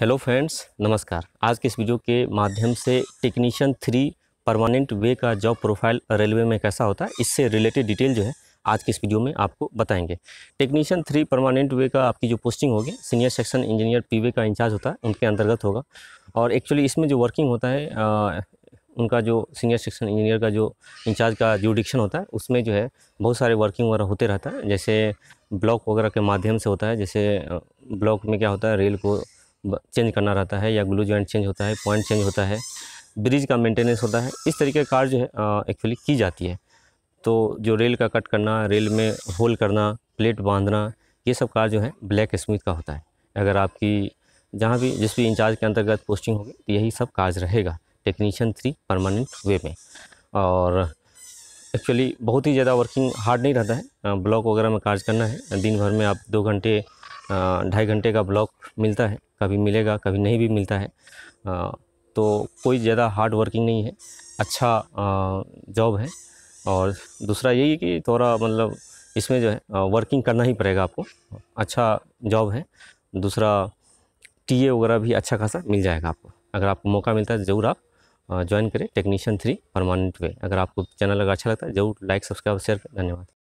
hello friends नमस्कार आज के इस वीडियो के माध्यम से टेक्नीशियन थ्री परमानेंट वे का जॉब प्रोफाइल रेलवे में कैसा होता है इससे रिलेटेड डिटेल जो है आज के इस वीडियो में आपको बताएंगे टेक्नीशियन थ्री परमानेंट वे का आपकी जो पोस्टिंग होगी सीनियर सेक्शन इंजीनियर पीवे का इंचार्ज होता है उनके अंतर्गत होगा और एक्चुअली इसमें जो वर्किंग होता है आ, उनका जो सीनियर सेक्शन इंजीनियर का जो इंचार्ज का ज्यूडिक्शन होता है उसमें जो है बहुत सारे वर्किंग वगैरह होते रहता है जैसे ब्लॉक वगैरह के माध्यम से होता है जैसे ब्लॉक में क्या होता है रेल को चेंज करना रहता है या ग्लू जॉइंट चेंज होता है पॉइंट चेंज होता है ब्रिज का मेंटेनेंस होता है इस तरीके का कार्य जो है एक्चुअली की जाती है तो जो रेल का कट करना रेल में होल करना प्लेट बांधना ये सब कार्य जो है ब्लैक स्मिथ का होता है अगर आपकी जहाँ भी जिस भी इंचार्ज के अंतर्गत पोस्टिंग होगी तो यही सब कार्य रहेगा टेक्नीशियन थ्री परमानेंट वे में और एक्चुअली बहुत ही ज़्यादा वर्किंग हार्ड नहीं रहता है ब्लॉक वगैरह में कार्य करना है दिन भर में आप दो घंटे ढाई घंटे का ब्लॉक मिलता है कभी मिलेगा कभी नहीं भी मिलता है आ, तो कोई ज़्यादा हार्ड वर्किंग नहीं है अच्छा जॉब है और दूसरा यही है कि थोड़ा मतलब इसमें जो है वर्किंग करना ही पड़ेगा आपको अच्छा जॉब है दूसरा टीए वगैरह भी अच्छा खासा मिल जाएगा आपको अगर आपको मौका मिलता है ज़रूर आप ज्वाइन करें टेक्नीशियन थ्री परमानेंट वे अगर आपको चैनल अगर अच्छा लगता है जरूर लाइक सब्सक्राइब शेयर धन्यवाद